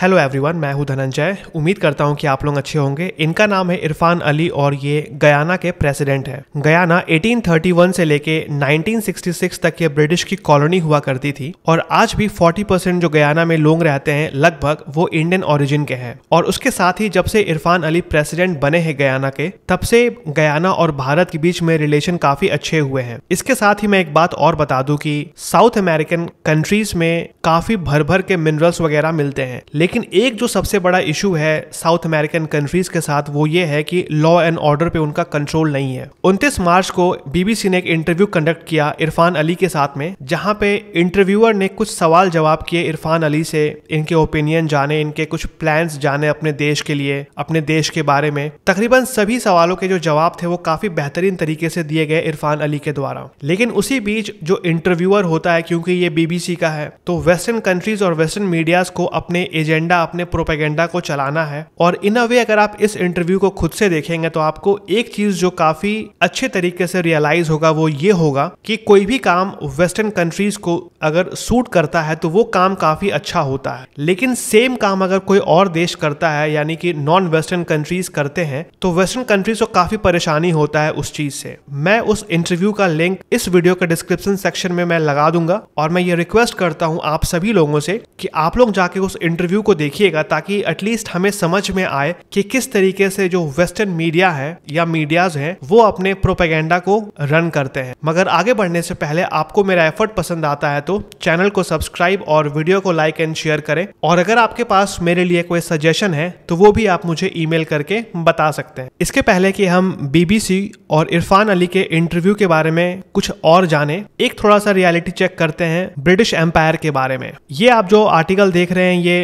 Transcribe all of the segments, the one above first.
hello everyone मैं हूं धनंजय उम्मीद करता हूं कि आप लोग अच्छे होंगे इनका नाम है इरफान अली और ये गयाना के प्रेसिडेंट है गयाना 1831 से लेके 1966 तक ये ब्रिटिश की कॉलोनी हुआ करती थी और आज भी 40 परसेंट जो गयाना में लोग रहते हैं लगभग वो इंडियन ओरिजिन के हैं और उसके साथ ही जब से इरफान अली प्रेसिडेंट बने हैं गयाना के तब से गयाना और भारत के बीच में रिलेशन काफी अच्छे हुए हैं इसके साथ ही मैं एक बात और बता दू की साउथ अमेरिकन कंट्रीज में काफी भर भर के मिनरल्स वगैरह मिलते हैं लेकिन एक जो सबसे बड़ा इशू है साउथ अमेरिकन कंट्रीज के साथ वो ये है कि लॉ एंड ऑर्डर पे उनका कंट्रोल नहीं है उनतीस मार्च को बीबीसी ने एक इंटरव्यू कंडक्ट किया इरफान अली के साथ में जहां पे इंटरव्यूअर ने कुछ सवाल जवाब किए इरफान अली से इनके ओपिनियन जाने इनके कुछ प्लान जाने अपने देश के लिए अपने देश के बारे में तकरीबन सभी सवालों के जो जवाब थे वो काफी बेहतरीन तरीके से दिए गए इरफान अली के द्वारा लेकिन उसी बीच जो इंटरव्यूअर होता है क्योंकि ये बीबीसी का है तो वेस्टर्न कंट्रीज और वेस्टर्न मीडियाज को अपने एजेंट एजेंडा अपने प्रोपेगेंडा को चलाना है और इन अ वे अगर आप इस इंटरव्यू को खुद से देखेंगे तो आपको एक चीज जो काफी अच्छे तरीके से रियलाइज होगा वो ये होगा कि कोई भी काम वेस्टर्न कंट्रीज को अगर सूट करता है तो वो काम काफी अच्छा होता है लेकिन सेम काम अगर कोई और देश करता है यानी कि नॉन वेस्टर्न कंट्रीज करते हैं तो वेस्टर्न कंट्रीज को काफी परेशानी होता है उस चीज से मैं उस इंटरव्यू का लिंक इस वीडियो के डिस्क्रिप्शन सेक्शन में मैं लगा दूंगा और मैं ये रिक्वेस्ट करता हूँ आप सभी लोगों से कि आप लोग जाके उस इंटरव्यू को देखिएगा ताकि एटलीस्ट हमें समझ में आए कि किस तरीके से जो वेस्टर्न मीडिया है या मीडियाज है वो अपने प्रोपेगेंडा को रन करते हैं मगर आगे बढ़ने से पहले आपको मेरा एफर्ट पसंद आता है तो चैनल को सब्सक्राइब और वीडियो को लाइक एंड शेयर करें और अगर आपके पास मेरे लिए कोई सजेशन है तो वो भी आप मुझे ई करके बता सकते हैं इसके पहले कि हम बीबीसी और इरफान अली के इंटरव्यू के बारे में कुछ और जाने एक थोड़ा सा रियलिटी चेक करते हैं ब्रिटिश एम्पायर के बारे में ये आप जो आर्टिकल देख रहे हैं ये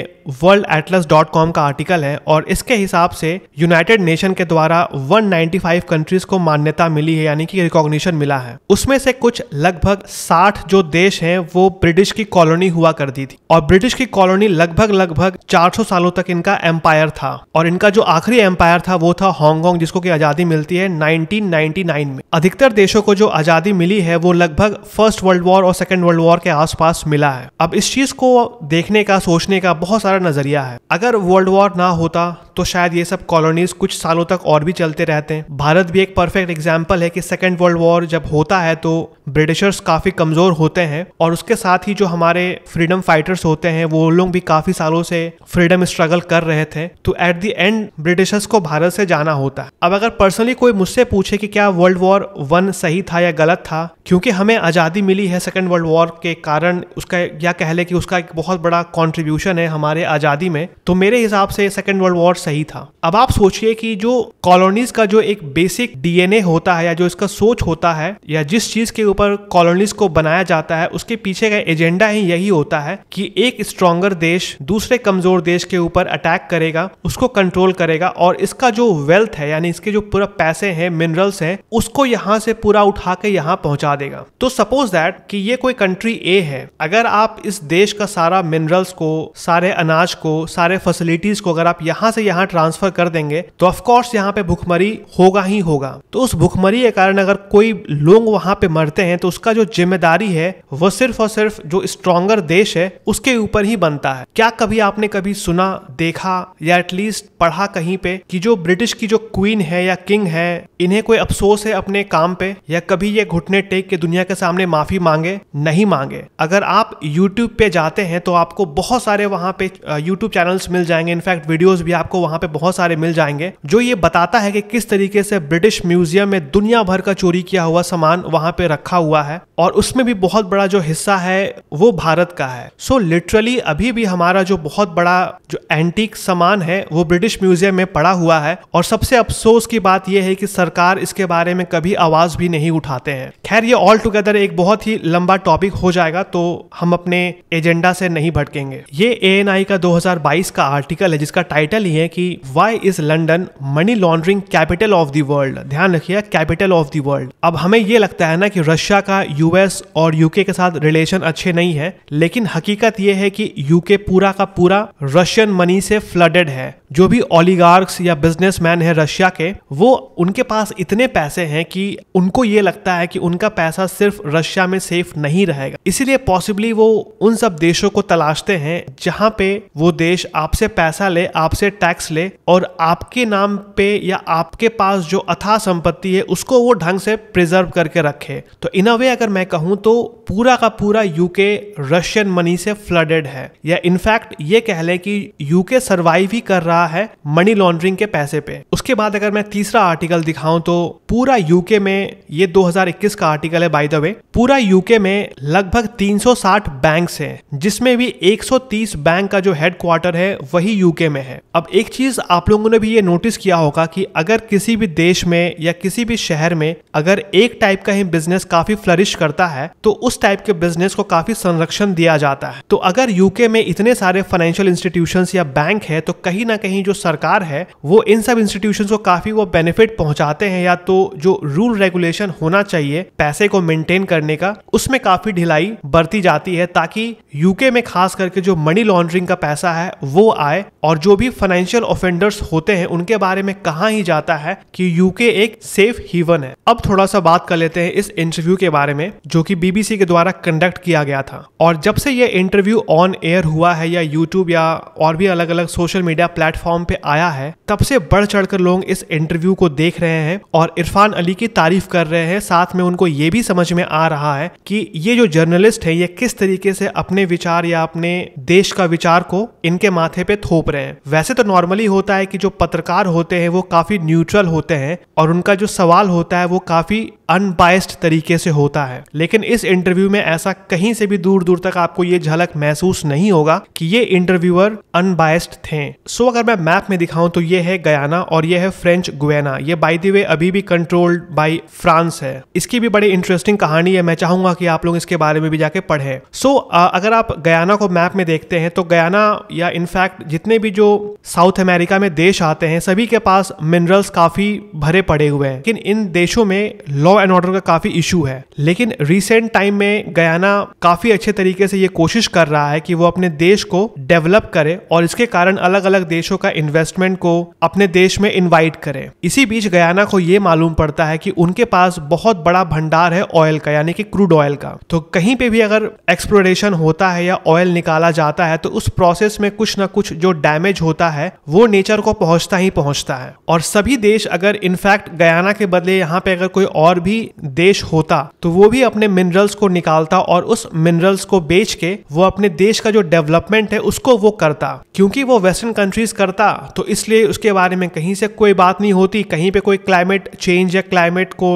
वर्ल्ड एटलस डॉट कॉम का आर्टिकल है और इसके हिसाब से यूनाइटेड नेशन के द्वारा 195 कंट्रीज को मान्यता मिली है यानी कि रिकॉग्निशन मिला है उसमें से कुछ लगभग 60 जो देश हैं वो ब्रिटिश की कॉलोनी हुआ करती थी और ब्रिटिश की कॉलोनी लगभग लगभग 400 सालों तक इनका एम्पायर था और इनका जो आखिरी एम्पायर था वो था हांगकॉन्ग जिसको की आजादी मिलती है नाइनटीन में अधिकतर देशों को जो आजादी मिली है वो लगभग फर्स्ट वर्ल्ड वॉर और सेकेंड वर्ल्ड वॉर के आसपास मिला है अब इस चीज को देखने का सोचने का बहुत सारा नजरिया है अगर वर्ल्ड वॉर ना होता तो शायद ये सब कॉलोनीज कुछ सालों तक और भी चलते रहते हैं भारत भी एक परफेक्ट एग्जाम्पल है कि सेकेंड वर्ल्ड वॉर जब होता है तो ब्रिटिशर्स काफ़ी कमज़ोर होते हैं और उसके साथ ही जो हमारे फ्रीडम फाइटर्स होते हैं वो लोग भी काफ़ी सालों से फ्रीडम स्ट्रगल कर रहे थे तो एट दी एंड ब्रिटिशर्स को भारत से जाना होता है अब अगर पर्सनली कोई मुझसे पूछे कि क्या वर्ल्ड वॉर वन सही था या गलत था क्योंकि हमें आज़ादी मिली है सेकेंड वर्ल्ड वॉर के कारण उसका या कह लें कि उसका एक बहुत बड़ा कॉन्ट्रीब्यूशन है हमारे आज़ादी में तो मेरे हिसाब से सेकेंड वर्ल्ड वॉर सही था अब आप सोचिए कि जो कॉलोनीज का जो एक बेसिक डीएनए होता है या जो इसका सोच होता है या जिस चीज़ के ऊपर कॉलोनीज को बनाया जाता है उसके पीछे का एजेंडा ही यही होता है कि एक स्ट्रॉन्गर देश दूसरे कमज़ोर देश के ऊपर अटैक करेगा उसको कंट्रोल करेगा और इसका जो वेल्थ है यानी इसके जो पूरा पैसे हैं मिनरल्स हैं उसको यहाँ से पूरा उठा के यहाँ पहुंचा देगा तो सपोज दैट कि ये कोई कंट्री ए है अगर आप इस देश का सारा मिनरल्स को सारे अनाज अनाज को सारे फैसिलिटीज को अगर आप यहाँ से यहाँ ट्रांसफर कर देंगे तो ऑफकोर्स यहाँ पे भुखमरी होगा ही होगा तो उस भुखमरी के कारण अगर कोई लोग वहां पे मरते हैं तो उसका जो जिम्मेदारी है वो सिर्फ और सिर्फ जो स्ट्रॉन्गर देश है उसके ऊपर ही बनता है क्या कभी आपने कभी सुना देखा या एटलीस्ट पढ़ा कहीं पे कि जो ब्रिटिश की जो क्वीन है या किंग है इन्हें कोई अफसोस है अपने काम पे या कभी ये घुटने टेक के दुनिया के सामने माफी मांगे नहीं मांगे अगर आप YouTube पे जाते हैं तो आपको बहुत सारे वहां पे यूट्यूब चैनल्स मिल जाएंगे इनफैक्ट वीडियोस भी आपको वहां पे बहुत सारे मिल जाएंगे जो ये बताता है कि किस तरीके से ब्रिटिश म्यूजियम में दुनिया भर का चोरी किया हुआ सामान वहां पे रखा हुआ है और उसमें भी बहुत बड़ा जो हिस्सा है वो भारत का है सो so, लिटरली अभी भी हमारा जो बहुत बड़ा जो एंटीक सामान है वो ब्रिटिश म्यूजियम में पड़ा हुआ है और सबसे अफसोस की बात यह है कि सरकार इसके बारे में कभी आवाज भी नहीं उठाते हैं खैर ये ऑल टुगेदर एक बहुत ही लंबा टॉपिक हो जाएगा तो हम अपने एजेंडा से नहीं भटकेंगे ये ए का 2022 का आर्टिकल है जिसका टाइटल ही है कि why is London money laundering capital of the world ध्यान रखिए कैपिटल ऑफ दी वर्ल्ड अब हमें ये लगता है ना कि रशिया का यूएस और यूके के साथ रिलेशन अच्छे नहीं है लेकिन हकीकत यह है कि यूके पूरा का पूरा रशियन मनी से फ्लडेड है जो भी ओलीगार्क्स या बिजनेसमैन है रशिया के वो उनके पास इतने पैसे हैं कि उनको ये लगता है कि उनका पैसा सिर्फ रशिया में सेफ नहीं रहेगा इसीलिए पॉसिबली वो उन सब देशों को तलाशते हैं जहां पे वो देश आपसे पैसा ले आपसे टैक्स ले और आपके नाम पे या आपके पास जो अथा संपत्ति है उसको वो ढंग से प्रिजर्व करके रखे तो इन अ वे अगर मैं कहूँ तो पूरा का पूरा यूके रशियन मनी से फ्लडेड है या इनफैक्ट ये कह लें कि यूके सर्वाइव ही कर रहा रहा है मनी लॉन्ड्रिंग के पैसे पे उसके बाद अगर मैं तीसरा आर्टिकल दिखाऊं तो पूरा यूके में ये 2021 का आर्टिकल है बाय द वे पूरा यूके में लगभग 360 बैंक्स हैं जिसमें भी 130 बैंक का जो हेडक्वार्टर है वही यूके में है अब एक चीज आप लोगों ने भी ये नोटिस किया होगा कि अगर किसी भी देश में या किसी भी शहर में अगर एक टाइप का ही बिजनेस काफी फ्लरिश करता है तो उस टाइप के बिजनेस को काफी संरक्षण दिया जाता है तो अगर यूके में इतने सारे फाइनेंशियल इंस्टीट्यूशन या बैंक है तो कहीं ना कहीं जो सरकार है वो इन सब इंस्टीट्यूशन को काफी वो बेनिफिट पहुंचाते हैं या तो जो रूल रेगुलेशन कॉम्पिटिशन होना चाहिए पैसे को मेंटेन करने का उसमें काफी ढिलाई बरती जाती है ताकि यूके में खास करके जो मनी लॉन्ड्रिंग का पैसा है वो आए और जो भी फाइनेंशियल ऑफेंडर्स होते हैं उनके बारे में कहा ही जाता है कि यूके एक सेफ हीवन है अब थोड़ा सा बात कर लेते हैं इस इंटरव्यू के बारे में जो कि बीबीसी के द्वारा कंडक्ट किया गया था और जब से ये इंटरव्यू ऑन एयर हुआ है या यूट्यूब या और भी अलग अलग सोशल मीडिया प्लेटफॉर्म पे आया है तब से बढ़ चढ़कर लोग इस इंटरव्यू को देख रहे हैं और इरफान अली की तारीफ कर रहे हैं साथ में उनको ये भी समझ में आ रहा है कि ये जो जर्नलिस्ट है ये किस तरीके से अपने विचार या अपने देश का विचार को इनके माथे पे थोप रहे हैं वैसे तो नॉर्मली होता है कि जो पत्रकार होते हैं वो काफी न्यूट्रल होते हैं और उनका जो सवाल होता है वो काफी अनबायस्ड तरीके से होता है लेकिन इस इंटरव्यू में ऐसा कहीं से भी दूर दूर तक आपको ये झलक महसूस नहीं होगा कि ये इंटरव्यूअर अनबायस्ड थे सो अगर मैं मैप में दिखाऊं तो ये है गयाना और ये है फ्रेंच गुएना ये बाई दी वे अभी भी कंट्रोल्ड बाई फ्रांस है इसकी भी बड़ी इंटरेस्टिंग कहानी है मैं चाहूंगा कि आप लोग इसके बारे में भी जाके पढ़े सो so, अगर आप गयाना को मैप में देखते हैं तो गयाना या इनफैक्ट जितने भी जो साउथ अमेरिका में देश आते हैं सभी के पास मिनरल्स काफी भरे पड़े हुए हैं लेकिन इन देशों में लॉ लॉ एंड ऑर्डर का काफ़ी इशू है लेकिन रिसेंट टाइम में गयाना काफ़ी अच्छे तरीके से ये कोशिश कर रहा है कि वो अपने देश को डेवलप करे और इसके कारण अलग अलग देशों का इन्वेस्टमेंट को अपने देश में इन्वाइट करे इसी बीच गयाना को ये मालूम पड़ता है कि उनके पास बहुत बड़ा भंडार है ऑयल का यानी कि क्रूड ऑयल का तो कहीं पे भी अगर एक्सप्लोरेशन होता है या ऑयल निकाला जाता है तो उस प्रोसेस में कुछ ना कुछ जो डैमेज होता है वो नेचर को पहुंचता ही पहुंचता है और सभी देश अगर इनफैक्ट गयाना के बदले यहाँ पे अगर कोई और भी भी देश होता तो वो भी अपने मिनरल्स को निकालता और उस मिनरल्स को बेच के वो अपने देश का जो डेवलपमेंट है उसको वो करता क्योंकि वो वेस्टर्न कंट्रीज करता तो इसलिए उसके बारे में कहीं से कोई बात नहीं होती कहीं पे कोई क्लाइमेट चेंज या क्लाइमेट को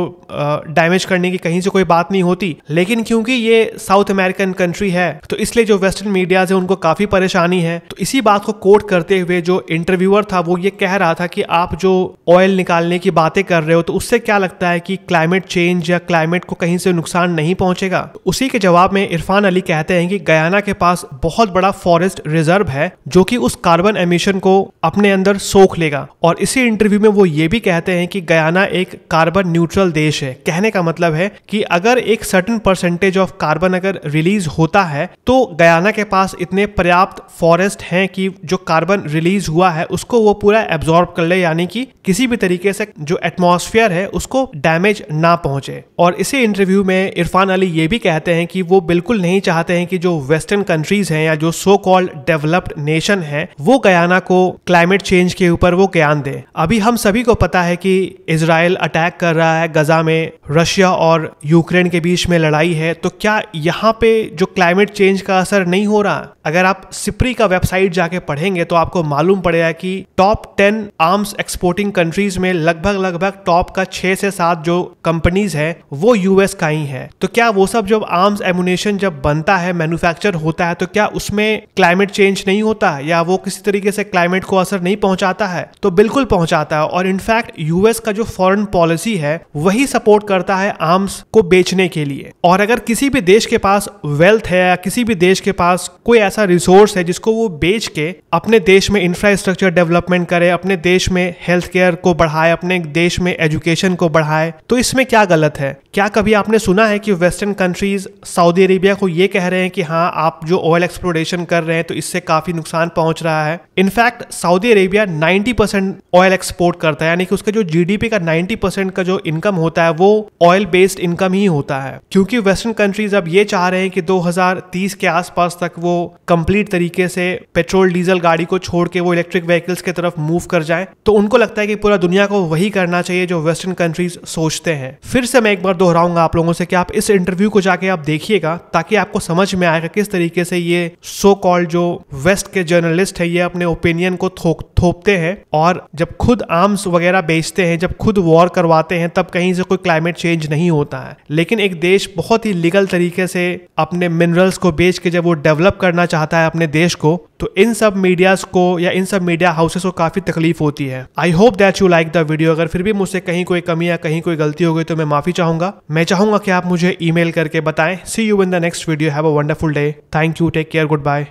डैमेज करने की कहीं से कोई बात नहीं होती लेकिन क्योंकि ये साउथ अमेरिकन कंट्री है तो इसलिए जो वेस्टर्न मीडियाज है उनको काफी परेशानी है तो इसी बात को कोट करते हुए जो इंटरव्यूअर था वो ये कह रहा था कि आप जो ऑयल निकालने की बातें कर रहे हो तो उससे क्या लगता है कि क्लाइमेट क्लाइमेट चेंज या क्लाइमेट को कहीं से नुकसान नहीं पहुंचेगा उसी के जवाब में इरफान अली कहते हैं कि गयाना के पास बहुत बड़ा फॉरेस्ट रिजर्व है जो कि उस कार्बन एमिशन को अपने अंदर सोख लेगा और इसी इंटरव्यू में वो ये भी कहते हैं कि गयाना एक कार्बन न्यूट्रल देश है कहने का मतलब है कि अगर एक सर्टन परसेंटेज ऑफ कार्बन अगर रिलीज होता है तो गयाना के पास इतने पर्याप्त फॉरेस्ट हैं कि जो कार्बन रिलीज हुआ है उसको वो पूरा एब्जॉर्ब कर ले यानी कि किसी भी तरीके से जो एटमोसफियर है उसको डैमेज न ना पहुंचे और इसी इंटरव्यू में इरफान अली ये भी कहते हैं कि वो बिल्कुल नहीं चाहते हैं कि जो वेस्टर्न कंट्रीज हैं या जो सो कॉल्ड डेवलप्ड नेशन है वो गयाना को क्लाइमेट चेंज के ऊपर वो ज्ञान दे अभी हम सभी को पता है कि इसराइल अटैक कर रहा है गजा में रशिया और यूक्रेन के बीच में लड़ाई है तो क्या यहाँ पे जो क्लाइमेट चेंज का असर नहीं हो रहा अगर आप सिप्री का वेबसाइट जाके पढ़ेंगे तो आपको मालूम पड़ेगा कि top ten arms exporting countries में लगभग लगभग टॉप का छह से सात जो कंपनीज हैं वो यूएस का ही है तो क्या वो सब जब आर्म्स एमुनेशन जब बनता है मैन्युफैक्चर होता है तो क्या उसमें क्लाइमेट चेंज नहीं होता या वो किसी तरीके से क्लाइमेट को असर नहीं पहुंचाता है तो बिल्कुल पहुंचाता है और इनफैक्ट यूएस का जो फॉरन पॉलिसी है वही सपोर्ट करता है आर्म्स को बेचने के लिए और अगर किसी भी देश के पास वेल्थ है या किसी भी देश के पास कोई ऐसा ऐसा रिसोर्स है जिसको वो बेच के अपने देश में इंफ्रास्ट्रक्चर डेवलपमेंट करे अपने देश में हेल्थ केयर को बढ़ाए अपने देश में एजुकेशन को बढ़ाए तो इसमें क्या गलत है क्या कभी आपने सुना है कि वेस्टर्न कंट्रीज सऊदी अरेबिया को ये कह रहे हैं कि हाँ आप जो ऑयल एक्सप्लोरेशन कर रहे हैं तो इससे काफी नुकसान पहुंच रहा है in fact Saudi Arabia 90 percent oil export करता है यानी कि उसका जो जीडीपी का 90 परसेंट का जो इनकम होता है वो ऑयल बेस्ड इनकम ही होता है क्योंकि वेस्टर्न कंट्रीज अब ये चाह रहे हैं कि 2030 के आसपास तक वो कंप्लीट तरीके से पेट्रोल डीजल गाड़ी को छोड़ के वो इलेक्ट्रिक व्हीकल्स की तरफ मूव कर जाए तो उनको लगता है कि पूरा दुनिया को वही करना चाहिए जो वेस्टर्न कंट्रीज सोचते हैं फिर से मैं एक बार दोहराऊंगा आप लोगों से कि आप इस इंटरव्यू को जाके आप देखिएगा ताकि आपको समझ में आएगा किस तरीके से ये सो कॉल्ड जो वेस्ट के जर्नलिस्ट है ये अपने ओपिनियन को थोक थोपते हैं और जब खुद आर्म्स वगैरह बेचते हैं जब खुद वॉर करवाते हैं तब कहीं से कोई क्लाइमेट चेंज नहीं होता है लेकिन एक देश बहुत ही लीगल तरीके से अपने मिनरल्स को बेच के जब वो डेवलप करना चाहता है अपने देश को तो इन सब मीडियाज को या इन सब मीडिया हाउसेस को काफ़ी तकलीफ होती है I hope that you like the video अगर फिर भी मुझसे कहीं कोई कमी या कहीं कोई गलती हो गई तो मैं माफ़ी चाहूंगा मैं चाहूंगा कि आप मुझे ईमेल करके बताएं see you in the next video have a wonderful day thank you take care good bye